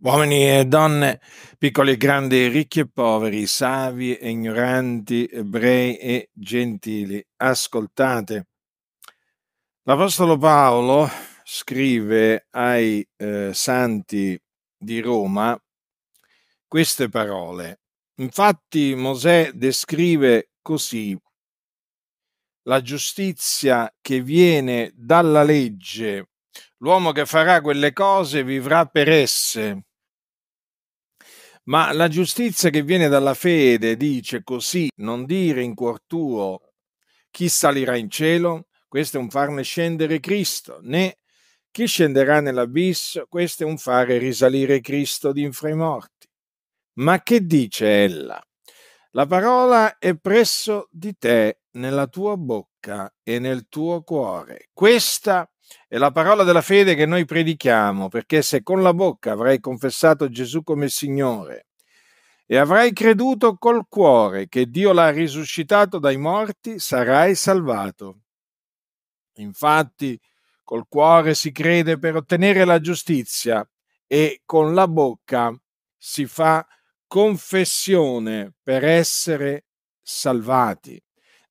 Uomini e donne, piccoli e grandi, ricchi e poveri, savi e ignoranti, ebrei e gentili, ascoltate. L'Apostolo Paolo scrive ai eh, santi di Roma queste parole. Infatti Mosè descrive così la giustizia che viene dalla legge. L'uomo che farà quelle cose vivrà per esse. Ma la giustizia che viene dalla fede dice così, non dire in cuor tuo chi salirà in cielo, questo è un farne scendere Cristo, né chi scenderà nell'abisso, questo è un fare risalire Cristo di fra i morti. Ma che dice ella? La parola è presso di te, nella tua bocca e nel tuo cuore. Questa è la parola della fede che noi predichiamo, perché se con la bocca avrai confessato Gesù come Signore e avrai creduto col cuore che Dio l'ha risuscitato dai morti, sarai salvato. Infatti, col cuore si crede per ottenere la giustizia e con la bocca si fa confessione per essere salvati.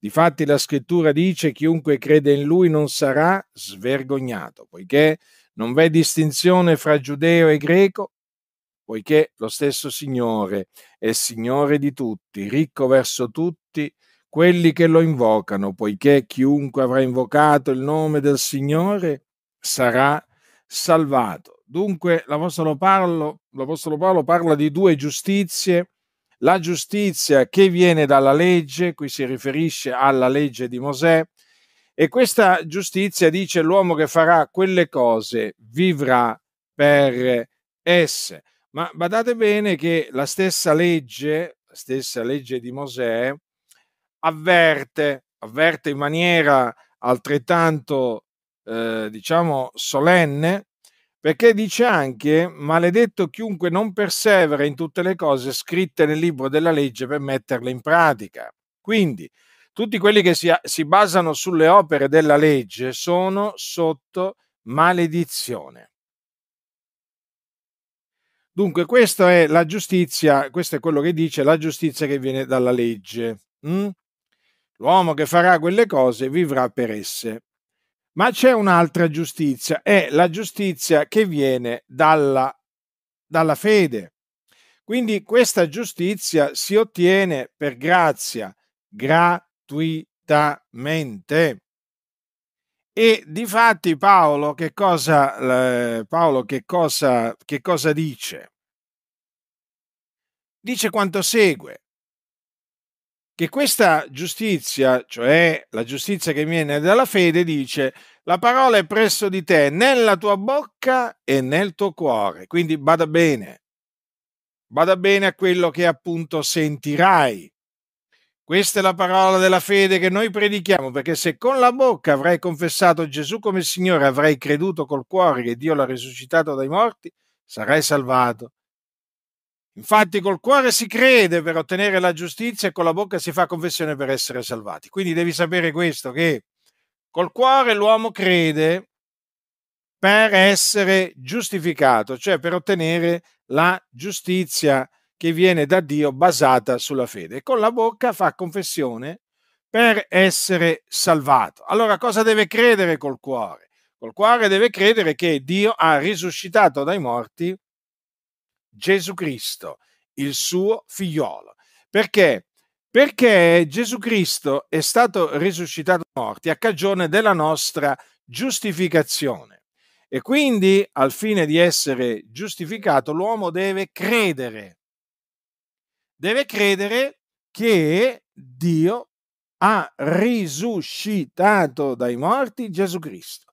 Difatti la scrittura dice chiunque crede in lui non sarà svergognato, poiché non v'è distinzione fra giudeo e greco, poiché lo stesso Signore è Signore di tutti, ricco verso tutti quelli che lo invocano, poiché chiunque avrà invocato il nome del Signore sarà salvato. Dunque l'Apostolo Paolo, l'Apostolo Paolo parla di due giustizie la giustizia che viene dalla legge, qui si riferisce alla legge di Mosè, e questa giustizia dice l'uomo che farà quelle cose vivrà per esse. Ma badate bene che la stessa legge, la stessa legge di Mosè, avverte, avverte in maniera altrettanto, eh, diciamo, solenne perché dice anche, maledetto chiunque non persevera in tutte le cose scritte nel libro della legge per metterle in pratica. Quindi, tutti quelli che si, si basano sulle opere della legge sono sotto maledizione. Dunque, questa è la giustizia, questo è quello che dice la giustizia che viene dalla legge. Mm? L'uomo che farà quelle cose vivrà per esse. Ma c'è un'altra giustizia, è la giustizia che viene dalla, dalla fede. Quindi questa giustizia si ottiene per grazia, gratuitamente. E di fatti Paolo, che cosa, Paolo che, cosa, che cosa dice? Dice quanto segue che questa giustizia, cioè la giustizia che viene dalla fede, dice la parola è presso di te, nella tua bocca e nel tuo cuore. Quindi bada bene, bada bene a quello che appunto sentirai. Questa è la parola della fede che noi predichiamo, perché se con la bocca avrai confessato Gesù come Signore, avrai creduto col cuore che Dio l'ha risuscitato dai morti, sarai salvato. Infatti col cuore si crede per ottenere la giustizia e con la bocca si fa confessione per essere salvati. Quindi devi sapere questo, che col cuore l'uomo crede per essere giustificato, cioè per ottenere la giustizia che viene da Dio basata sulla fede. E con la bocca fa confessione per essere salvato. Allora cosa deve credere col cuore? Col cuore deve credere che Dio ha risuscitato dai morti Gesù Cristo, il suo figliolo. Perché? Perché Gesù Cristo è stato risuscitato da morti a cagione della nostra giustificazione. E quindi, al fine di essere giustificato, l'uomo deve credere. Deve credere che Dio ha risuscitato dai morti Gesù Cristo.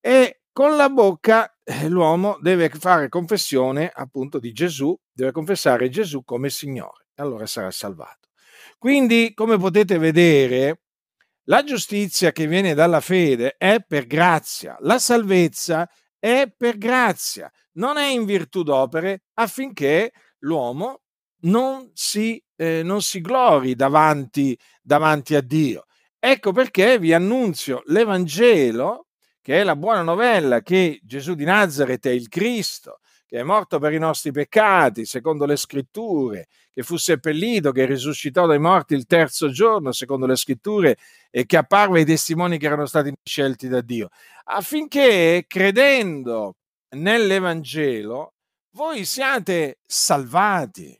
E con la bocca eh, l'uomo deve fare confessione appunto di Gesù, deve confessare Gesù come Signore, allora sarà salvato. Quindi, come potete vedere, la giustizia che viene dalla fede è per grazia, la salvezza è per grazia, non è in virtù d'opere affinché l'uomo non si, eh, non si glori davanti, davanti a Dio. Ecco perché vi annunzio l'Evangelo che è la buona novella che Gesù di Nazareth è il Cristo, che è morto per i nostri peccati, secondo le scritture, che fu seppellito, che risuscitò dai morti il terzo giorno, secondo le scritture, e che apparve ai testimoni che erano stati scelti da Dio, affinché credendo nell'Evangelo voi siate salvati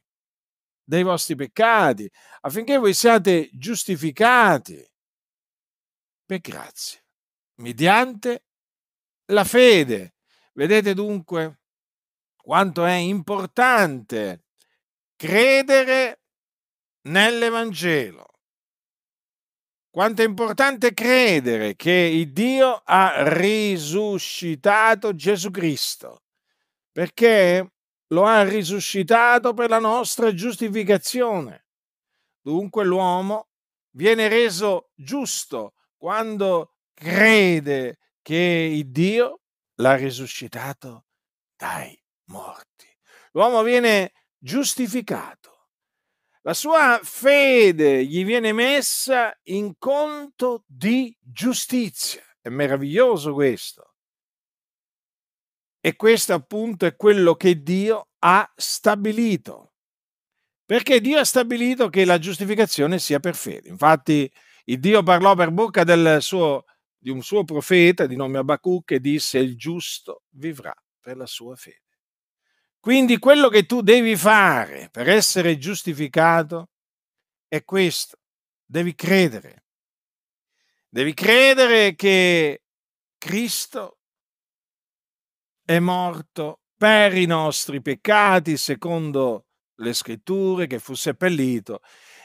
dai vostri peccati, affinché voi siate giustificati per grazia mediante la fede. Vedete dunque quanto è importante credere nell'Evangelo. Quanto è importante credere che il Dio ha risuscitato Gesù Cristo, perché lo ha risuscitato per la nostra giustificazione. Dunque l'uomo viene reso giusto quando crede che il Dio l'ha risuscitato dai morti. L'uomo viene giustificato. La sua fede gli viene messa in conto di giustizia. È meraviglioso questo. E questo appunto è quello che Dio ha stabilito. Perché Dio ha stabilito che la giustificazione sia per fede. Infatti, il Dio parlò per bocca del suo di un suo profeta di nome Abacù che disse il giusto vivrà per la sua fede. Quindi quello che tu devi fare per essere giustificato è questo, devi credere. Devi credere che Cristo è morto per i nostri peccati, secondo le scritture, che fu seppellito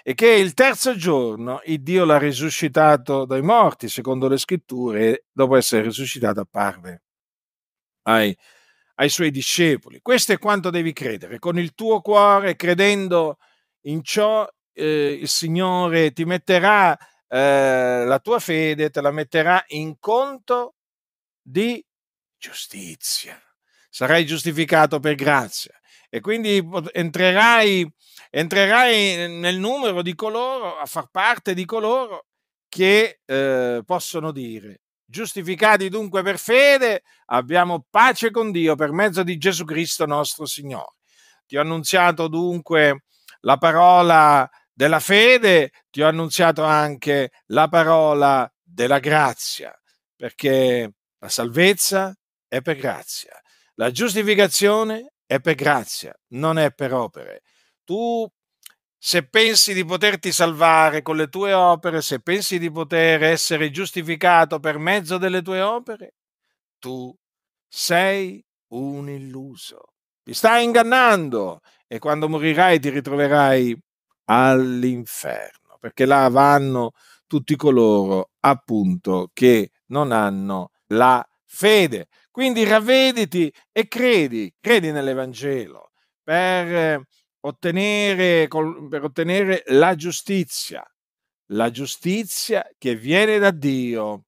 e che il terzo giorno il Dio l'ha risuscitato dai morti, secondo le scritture, e dopo essere risuscitato apparve ai, ai suoi discepoli. Questo è quanto devi credere, con il tuo cuore, credendo in ciò, eh, il Signore ti metterà eh, la tua fede, te la metterà in conto di giustizia. Sarai giustificato per grazia e quindi entrerai, entrerai nel numero di coloro, a far parte di coloro che eh, possono dire, giustificati dunque per fede, abbiamo pace con Dio per mezzo di Gesù Cristo nostro Signore. Ti ho annunziato dunque la parola della fede, ti ho annunziato anche la parola della grazia, perché la salvezza è per grazia, la giustificazione è per grazia, non è per opere. Tu se pensi di poterti salvare con le tue opere, se pensi di poter essere giustificato per mezzo delle tue opere, tu sei un illuso. Ti stai ingannando e quando morirai ti ritroverai all'inferno, perché là vanno tutti coloro appunto che non hanno la fede. Quindi ravvediti e credi, credi nell'Evangelo per ehm, ottenere, per ottenere la giustizia, la giustizia che viene da Dio,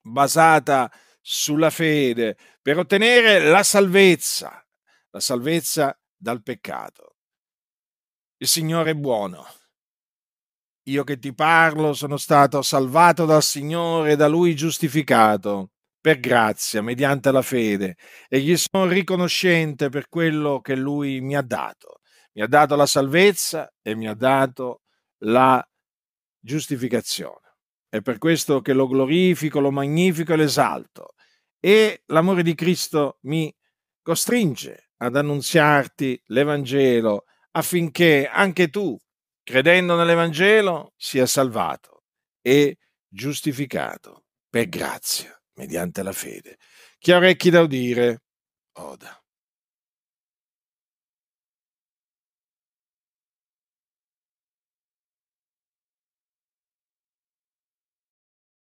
basata sulla fede, per ottenere la salvezza, la salvezza dal peccato. Il Signore è buono. Io che ti parlo sono stato salvato dal Signore, e da Lui giustificato per grazia, mediante la fede, e gli sono riconoscente per quello che lui mi ha dato. Mi ha dato la salvezza e mi ha dato la giustificazione. È per questo che lo glorifico, lo magnifico e l'esalto. E l'amore di Cristo mi costringe ad annunziarti l'Evangelo affinché anche tu, credendo nell'Evangelo, sia salvato e giustificato per grazia mediante la fede. Chi ha orecchi da udire, oda.